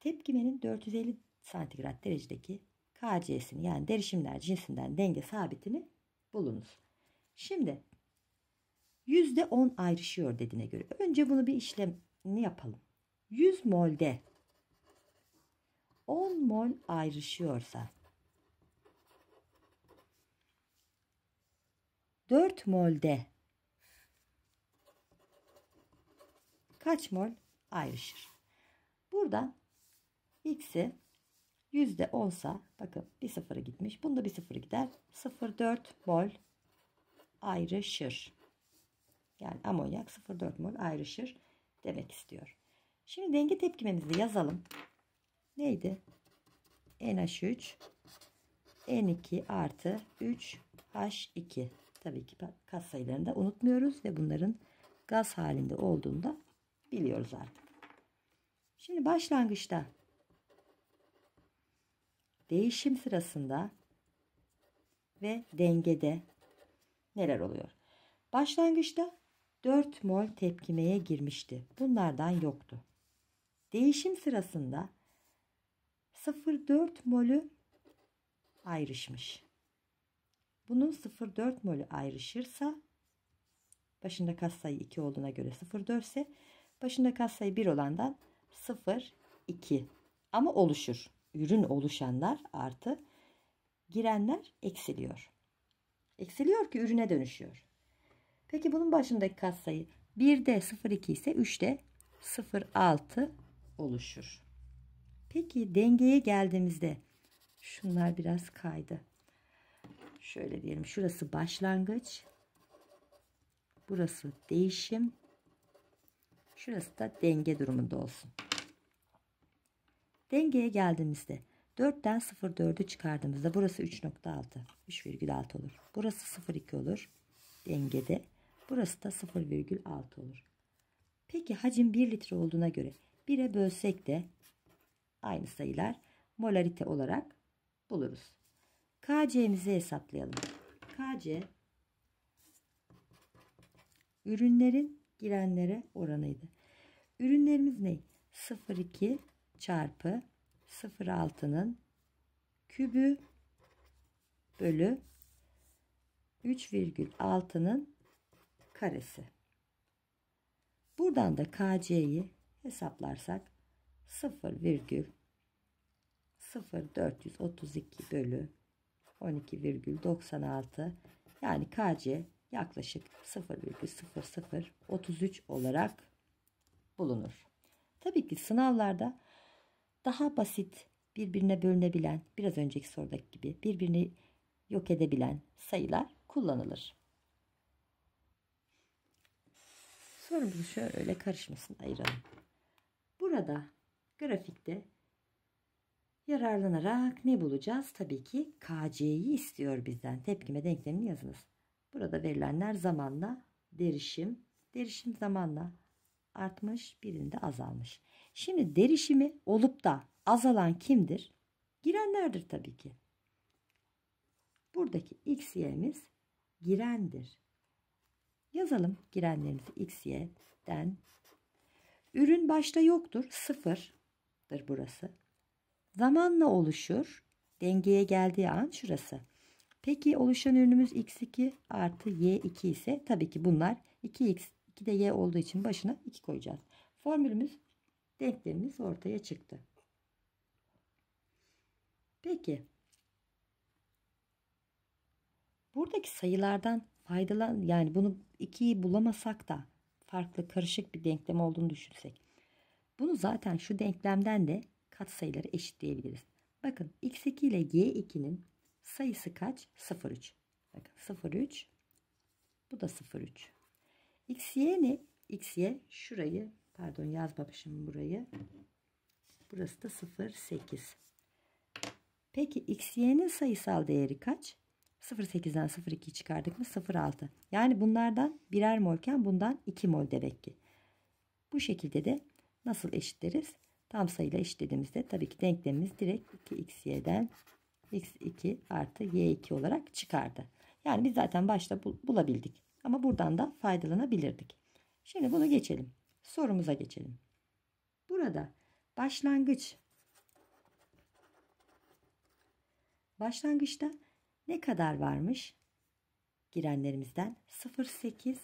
Tepkimenin 450 santigrat derecedeki KC'sini yani derişimler cinsinden denge sabitini bulunuz. Şimdi %10 ayrışıyor dediğine göre. Önce bunu bir işlem ne yapalım. 100 molde 10 mol ayrışıyorsa 4 molde kaç mol ayrışır? Buradan x'i yüzde olsa bakın bir sıfıra gitmiş. Bunda bir sıfır gider. 0,4 mol ayrışır. Yani amonyak 0,4 mol ayrışır demek istiyor. Şimdi denge tepkimemizi yazalım. Neydi? NH3 N2 artı 3H2 tabii ki kat sayılarını da unutmuyoruz ve bunların gaz halinde olduğunu da biliyoruz artık. Şimdi başlangıçta değişim sırasında ve dengede neler oluyor? Başlangıçta 4 mol tepkimeye girmişti. Bunlardan yoktu. Değişim sırasında 0,4 molü ayrışmış. Bunun 0,4 molü ayrışırsa başında katsayı 2 olduğuna göre 0,4 ise başında katsayı 1 olandan 0,2 ama oluşur. Ürün oluşanlar artı girenler eksiliyor. Eksiliyor ki ürüne dönüşüyor. Peki bunun başındaki katsayı 1'de 0,2 ise 3'de 0,6 oluşur. Peki dengeye geldiğimizde şunlar biraz kaydı. Şöyle diyelim şurası başlangıç. Burası değişim. Şurası da denge durumunda olsun. Dengeye geldiğimizde 4'ten 0,4'ü çıkardığımızda burası 3.6. 3,6 olur. Burası 0,2 olur. Dengede. Burası da 0,6 olur. Peki hacim 1 litre olduğuna göre 1'e bölsek de aynı sayılar molarite olarak buluruz. KC'mizi hesaplayalım. KC ürünlerin girenlere oranıydı. Ürünlerimiz ne? 0,2 çarpı 0,6'nın kübü bölü 3,6'nın karesi. Buradan da KC'yi hesaplarsak 0,0432 bölü 12,96 yani KC yaklaşık 0,0033 olarak bulunur. Tabii ki sınavlarda daha basit birbirine bölünebilen biraz önceki sorudaki gibi birbirini yok edebilen sayılar kullanılır. Sonra bunu şöyle karışmasın ayıralım. Burada grafikte yararlanarak ne bulacağız? Tabii ki KC'yi istiyor bizden. Tepkime denklemini yazınız. Burada verilenler zamanla derişim. Derişim zamanla artmış, birinde azalmış. Şimdi derişimi olup da azalan kimdir? Girenlerdir tabii ki. Buradaki x y'miz girendir. Yazalım girenlerimizi x, y'den. Ürün başta yoktur. Sıfırdır burası. Zamanla oluşur. Dengeye geldiği an şurası. Peki oluşan ürünümüz x2 artı y2 ise tabii ki bunlar 2x 2 de y olduğu için başına 2 koyacağız. Formülümüz denklemimiz ortaya çıktı. Peki. Buradaki sayılardan faydalan yani bunu ikiyi bulamasak da farklı karışık bir denklem olduğunu düşünsek. Bunu zaten şu denklemden de katsayıları eşitleyebiliriz. Bakın x2 ile y2'nin sayısı kaç? 0,3. Bakın 0,3. Bu da 0,3. xy ne? xy şurayı pardon yazmamışım burayı. Burası da 0,8. Peki xy'nin sayısal değeri kaç? 0.8'den 0.2'yi çıkardık mı 0.6. Yani bunlardan birer molken bundan 2 mol demek ki. Bu şekilde de nasıl eşitleriz? Tam sayıyla eşitlediğimizde tabii ki denklemimiz direkt 2xy'den x2 artı y2 olarak çıkardı. Yani biz zaten başta bulabildik. Ama buradan da faydalanabilirdik. Şimdi bunu geçelim. Sorumuza geçelim. Burada başlangıç başlangıçta ne kadar varmış? Girenlerimizden 0.8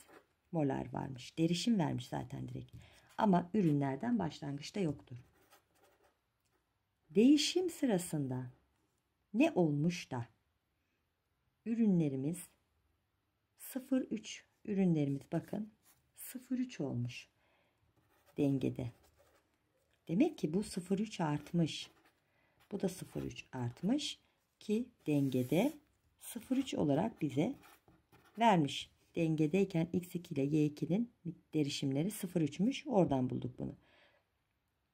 molar varmış. Derişim vermiş zaten direkt. Ama ürünlerden başlangıçta yoktur. Değişim sırasında ne olmuş da ürünlerimiz 0.3 ürünlerimiz bakın 0.3 olmuş dengede. Demek ki bu 0.3 artmış. Bu da 0.3 artmış ki dengede 0,3 olarak bize vermiş. Dengedeyken x2 ile y2'nin derişimleri 0,3'müş. Oradan bulduk bunu.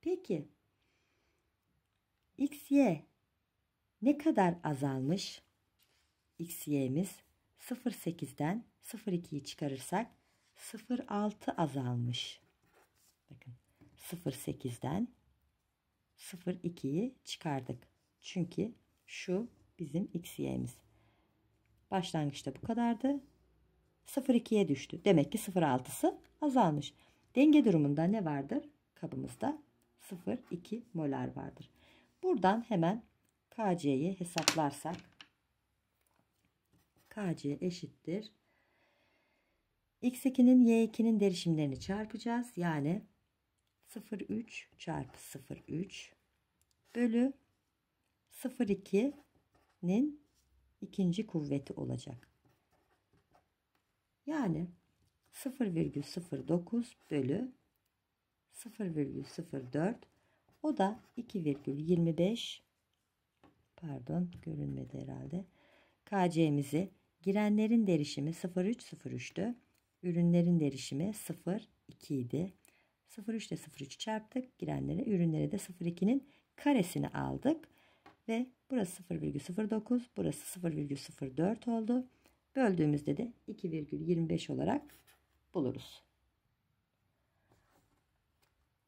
Peki xy ne kadar azalmış? xy'miz 0,8'den 0,2'yi çıkarırsak 0,6 azalmış. Bakın 0,8'den 0,2'yi çıkardık. Çünkü şu bizim xy'miz. Başlangıçta bu kadardı. 0,2'ye düştü. Demek ki 0,6'sı azalmış. Denge durumunda ne vardır? Kabımızda 0,2 molar vardır. Buradan hemen KC'yi hesaplarsak KC eşittir. X2'nin Y2'nin derişimlerini çarpacağız. Yani 0,3 çarpı 0,3 bölü 0,2'nin ikinci kuvveti olacak. Yani 0,09 bölü 0,04 o da 2,25 pardon görünmedi herhalde. KC'mizi girenlerin derişimi 0303'tü. Ürünlerin derişimi 02 idi. 03 ile 03 çarptık. Girenlere ürünlere de 02'nin karesini aldık ve Burası 0,09, burası 0,04 oldu. Böldüğümüzde de 2,25 olarak buluruz.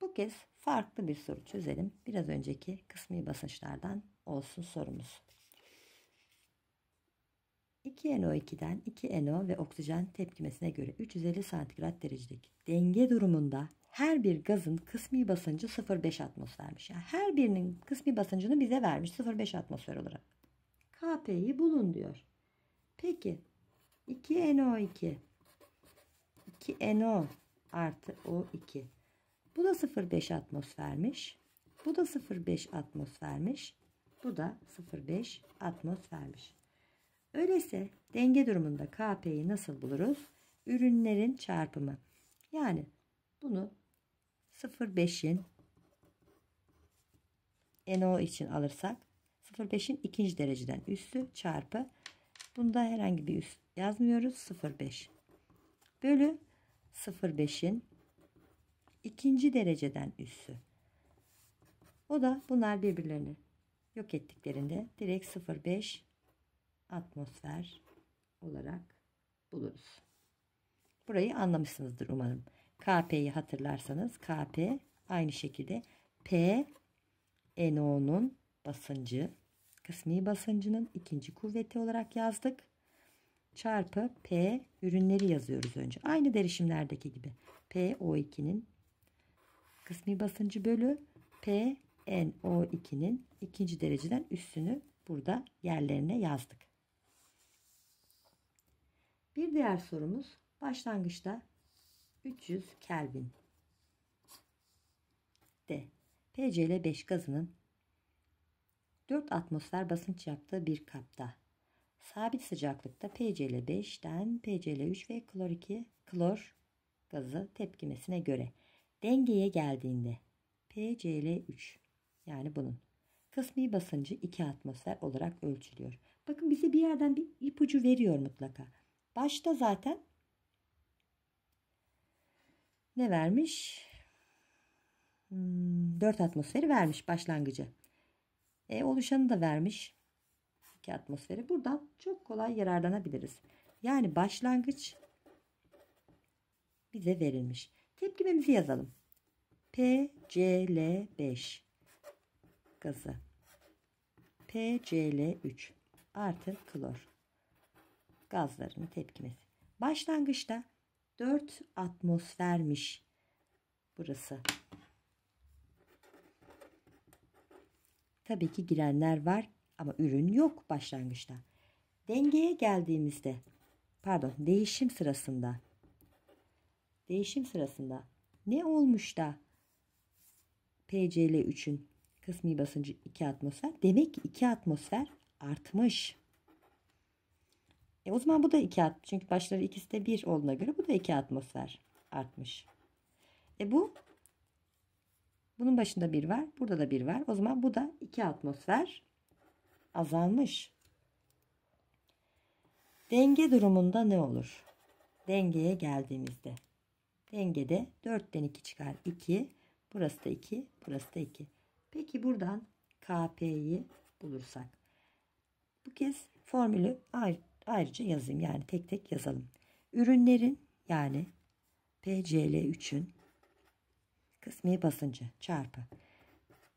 Bu kez farklı bir soru çözelim. Biraz önceki kısmi basınçlardan olsun sorumuz. 2NO2'den 2NO ve oksijen tepkimesine göre 350 santigrat derecedeki denge durumunda her bir gazın kısmi basıncı 0,5 atmosfermiş. Yani her birinin kısmi basıncını bize vermiş 0,5 atmosfer olarak. KP'yi bulun diyor. Peki 2NO2 2NO artı O2 bu da 0,5 atmosfermiş. Bu da 0,5 atmosfermiş. Bu da 0,5 atmosfermiş. Öyleyse denge durumunda KP'yi nasıl buluruz? Ürünlerin çarpımı. Yani bunu 0,5'in NO için alırsak 0,5'in ikinci dereceden üssü çarpı bunda herhangi bir üst yazmıyoruz 0,5 bölü 0,5'in ikinci dereceden üssü. O da bunlar birbirlerini yok ettiklerinde direkt 0,5 atmosfer olarak buluruz. Burayı anlamışsınızdır umarım. KP'yi hatırlarsanız KP aynı şekilde P NO'nun basıncı kısmi basıncının ikinci kuvveti olarak yazdık. Çarpı P ürünleri yazıyoruz önce. Aynı derişimlerdeki gibi. P O2'nin kısmi basıncı bölü P NO2'nin ikinci dereceden üstünü burada yerlerine yazdık. Bir diğer sorumuz başlangıçta 300 Kelvin. de PCl5 gazının 4 atmosfer basınç yaptığı bir kapta sabit sıcaklıkta PCl5'ten PCl3 ve klor2 klor gazı tepkimesine göre dengeye geldiğinde PCl3 yani bunun kısmi basıncı 2 atmosfer olarak ölçülüyor. Bakın bize bir yerden bir ipucu veriyor mutlaka. Başta zaten ne vermiş? Hmm, 4 atmosferi vermiş başlangıcı. E, oluşanı da vermiş. 2 atmosferi. Buradan çok kolay yararlanabiliriz. Yani başlangıç bize verilmiş. Tepkimemizi yazalım. PCl5 gazı. PCl3 artı klor gazlarının tepkimesi. Başlangıçta 4 atmosfermiş burası. Tabii ki girenler var ama ürün yok başlangıçta. Dengeye geldiğimizde pardon değişim sırasında değişim sırasında ne olmuş da PCL3'ün kısmi basıncı 2 atmosfer. Demek ki 2 atmosfer artmış. E o zaman bu da 2 at. Çünkü başları ikisi de 1 olduğuna göre bu da 2 atmosfer artmış. E bu bunun başında 1 var. Burada da 1 var. O zaman bu da 2 atmosfer azalmış. Denge durumunda ne olur? Dengeye geldiğimizde. Dengede 4'ten 2 çıkar. 2. Burası da 2. Burası da 2. Peki buradan KP'yi bulursak. Bu kez formülü aynı ayrıca yazayım yani tek tek yazalım. Ürünlerin yani PCL3'ün kısmi basıncı çarpı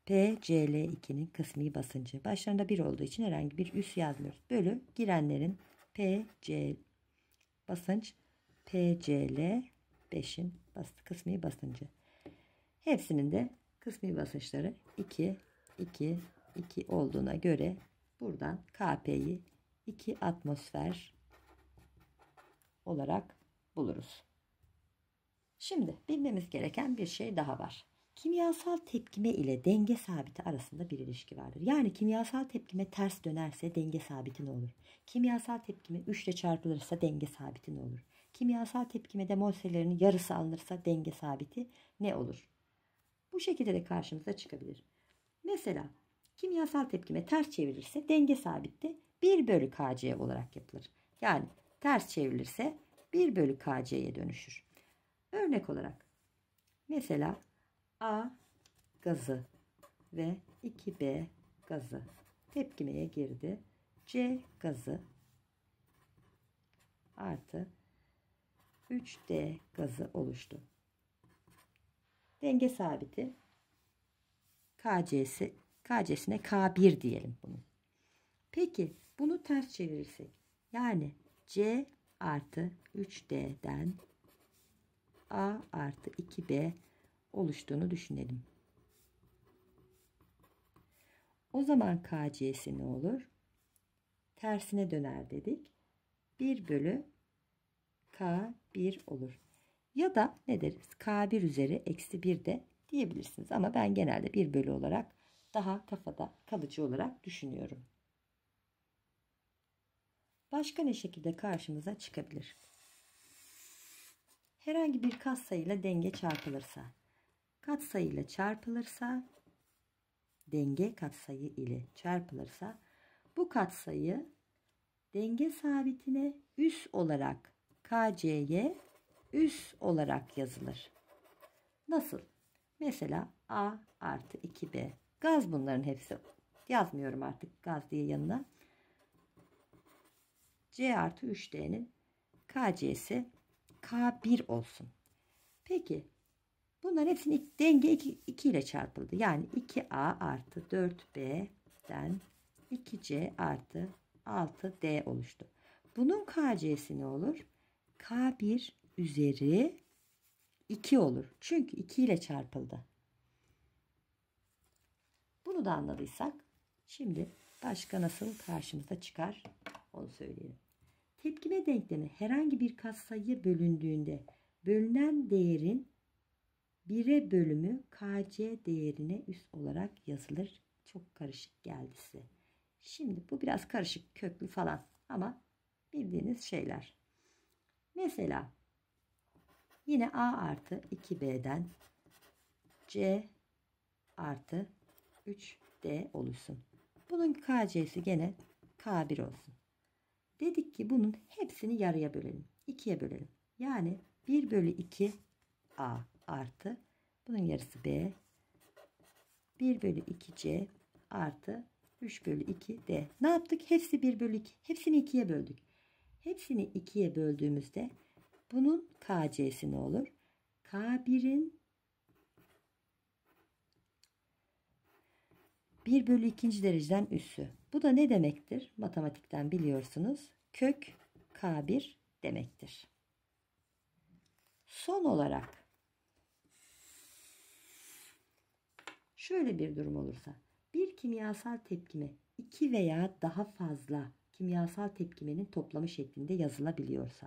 PCL2'nin kısmi basıncı başlarında 1 olduğu için herhangi bir üs yazmıyoruz. Bölü girenlerin PC basınç PCL 5'in bas, kısmi basıncı. Hepsinin de kısmi basınçları 2 2 2 olduğuna göre buradan KP'yi 2 atmosfer olarak buluruz. Şimdi bilmemiz gereken bir şey daha var. Kimyasal tepkime ile denge sabiti arasında bir ilişki vardır. Yani kimyasal tepkime ters dönerse denge sabiti ne olur? Kimyasal tepkime 3 ile çarpılırsa denge sabiti ne olur? Kimyasal tepkimede mol sayılarının yarısı alınırsa denge sabiti ne olur? Bu şekilde de karşımıza çıkabilir. Mesela kimyasal tepkime ters çevirirse denge sabitte 1 bölü kc olarak yapılır. Yani ters çevrilirse 1 bölü kc'ye dönüşür. Örnek olarak mesela A gazı ve 2B gazı tepkimeye girdi. C gazı artı 3D gazı oluştu. Denge sabiti KC'si KC'sine K1 diyelim bunu. Peki bunu ters çevirirsek yani C artı 3D'den A artı 2B oluştuğunu düşünelim. O zaman KC'si ne olur? Tersine döner dedik. 1 bölü K1 olur. Ya da ne deriz? K1 üzeri eksi 1 de diyebilirsiniz. Ama ben genelde 1 bölü olarak daha kafada kalıcı olarak düşünüyorum başka ne şekilde karşımıza çıkabilir? Herhangi bir katsayıyla denge çarpılırsa, katsayıyla çarpılırsa, denge katsayı ile çarpılırsa bu katsayı denge sabitine üs olarak KC'ye üs olarak yazılır. Nasıl? Mesela A artı 2B. Gaz bunların hepsi. Yazmıyorum artık gaz diye yanına. C artı 3D'nin KC'si K1 olsun. Peki bunların hepsini denge 2, 2 ile çarpıldı. Yani 2A artı 4B'den 2C artı 6D oluştu. Bunun KC'si ne olur? K1 üzeri 2 olur. Çünkü 2 ile çarpıldı. Bunu da anladıysak şimdi başka nasıl karşımıza çıkar onu söyleyelim. Tepkime denklemi herhangi bir katsayıya bölündüğünde bölünen değerin 1'e bölümü kc değerine üst olarak yazılır. Çok karışık geldi size. Şimdi bu biraz karışık, köklü falan ama bildiğiniz şeyler. Mesela yine a artı 2b'den c artı 3d oluşsun. Bunun kc'si gene k1 olsun. Dedik ki bunun hepsini yarıya bölelim. 2'ye bölelim. Yani 1 bölü 2 A artı bunun yarısı B. 1 bölü 2 C artı 3 bölü 2 D. Ne yaptık? Hepsi 1 bölü 2. Hepsini 2'ye böldük. Hepsini 2'ye böldüğümüzde bunun KC'si ne olur? K1'in 1 bölü 2. dereceden üssü. Bu da ne demektir? Matematikten biliyorsunuz. Kök K1 demektir. Son olarak şöyle bir durum olursa bir kimyasal tepkime iki veya daha fazla kimyasal tepkimenin toplamı şeklinde yazılabiliyorsa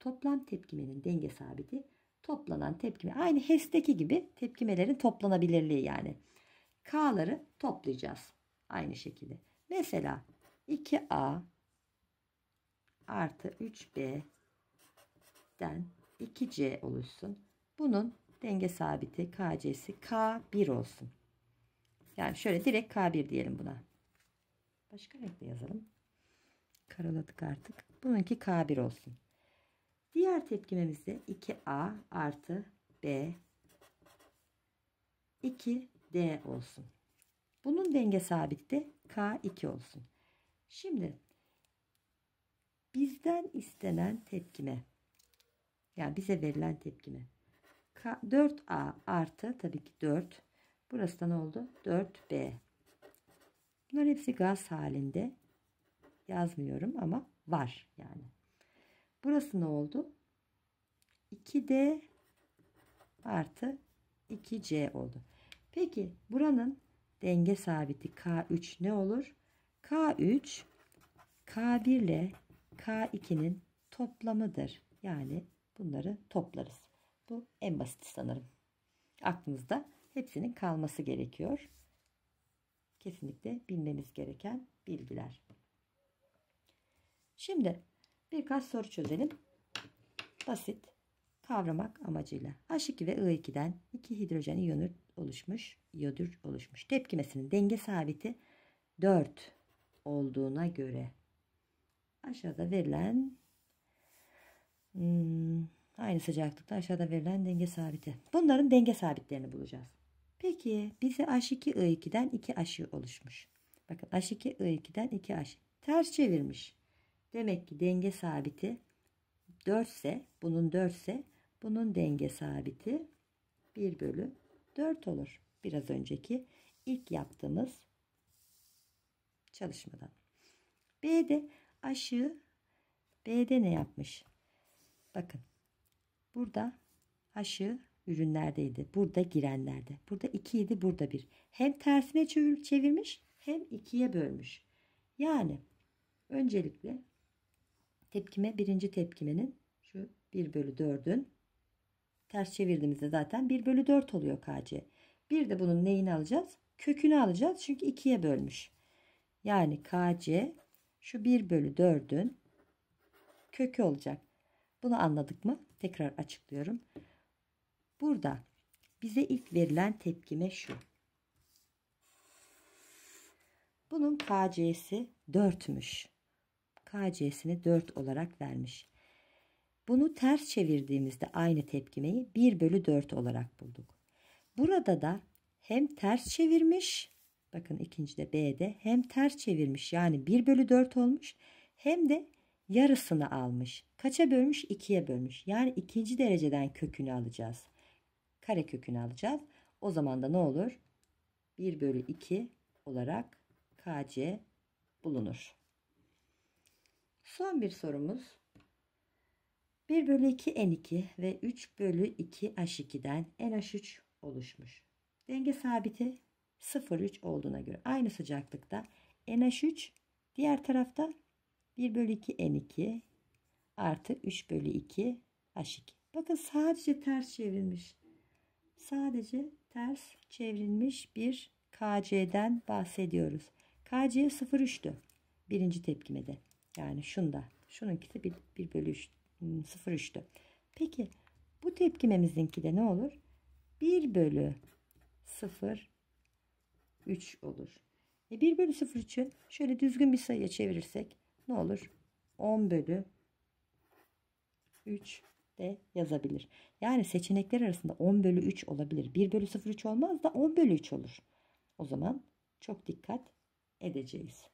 toplam tepkimenin denge sabiti toplanan tepkime aynı HES'teki gibi tepkimelerin toplanabilirliği yani K'ları toplayacağız aynı şekilde. Mesela 2A artı 3B'den 2C oluşsun. Bunun denge sabiti KC'si K1 olsun. Yani şöyle direkt K1 diyelim buna. Başka renkte yazalım. Karaladık artık. Bununki K1 olsun. Diğer tepkimemizde 2A artı B 2D olsun. Bunun denge sabiti K 2 olsun. Şimdi bizden istenen tepkime yani bize verilen tepkime 4A artı tabii ki 4 burası da ne oldu 4B bunlar hepsi gaz halinde yazmıyorum ama var yani burası ne oldu 2D artı 2C oldu peki buranın denge sabiti K3 ne olur? K3 K1 ile K2'nin toplamıdır. Yani bunları toplarız. Bu en basit sanırım. Aklınızda hepsinin kalması gerekiyor. Kesinlikle bilmemiz gereken bilgiler. Şimdi birkaç soru çözelim. Basit kavramak amacıyla H2 ve I2'den 2 hidrojen iyonu oluşmuş. İyodür oluşmuş. Tepkimesinin denge sabiti 4 olduğuna göre aşağıda verilen hmm, aynı sıcaklıkta aşağıda verilen denge sabiti. Bunların denge sabitlerini bulacağız. Peki bize H2I2'den 2 aşı oluşmuş. Bakın H2I2'den 2 aşı. Ters çevirmiş. Demek ki denge sabiti 4 ise bunun 4 ise bunun denge sabiti 1 bölü 4 olur. Biraz önceki ilk yaptığımız çalışmadan. B'de aşığı B'de ne yapmış? Bakın. Burada aşığı ürünlerdeydi. Burada girenlerde. Burada 2 idi, burada 1. Hem tersine çevirmiş hem 2'ye bölmüş. Yani öncelikle tepkime birinci tepkimenin şu 1 bölü 4'ün Ters çevirdiğimizde zaten 1 bölü 4 oluyor KC. Bir de bunun neyini alacağız? Kökünü alacağız çünkü 2'ye bölmüş. Yani KC şu 1 bölü 4'ün kökü olacak. Bunu anladık mı? Tekrar açıklıyorum. Burada bize ilk verilen tepkime şu. Bunun KC'si 4'müş. KC'sini 4 olarak vermiş. Bunu ters çevirdiğimizde aynı tepkimeyi 1 bölü 4 olarak bulduk. Burada da hem ters çevirmiş bakın ikincide B'de hem ters çevirmiş yani 1 bölü 4 olmuş hem de yarısını almış. Kaça bölmüş? 2'ye bölmüş. Yani ikinci dereceden kökünü alacağız. Kare kökünü alacağız. O zaman da ne olur? 1 bölü 2 olarak KC bulunur. Son bir sorumuz. 1 bölü 2 N2 ve 3 bölü 2 H2'den NH3 oluşmuş. Denge sabiti 0,3 olduğuna göre aynı sıcaklıkta NH3 diğer tarafta 1 bölü 2 N2 artı 3 bölü 2 H2. Bakın sadece ters çevrilmiş. Sadece ters çevrilmiş bir KC'den bahsediyoruz. KC 0,3'tü birinci tepkimede. Yani şunda. Şununkisi 1 bölü 3 0,3'tü. Hmm, Peki bu tepkimemizinki de ne olur? 1 bölü 0 3 olur. E 1 bölü 0 için şöyle düzgün bir sayıya çevirirsek ne olur? 10 bölü 3 de yazabilir. Yani seçenekler arasında 10 bölü 3 olabilir. 1 bölü 0 3 olmaz da 10 bölü 3 olur. O zaman çok dikkat edeceğiz.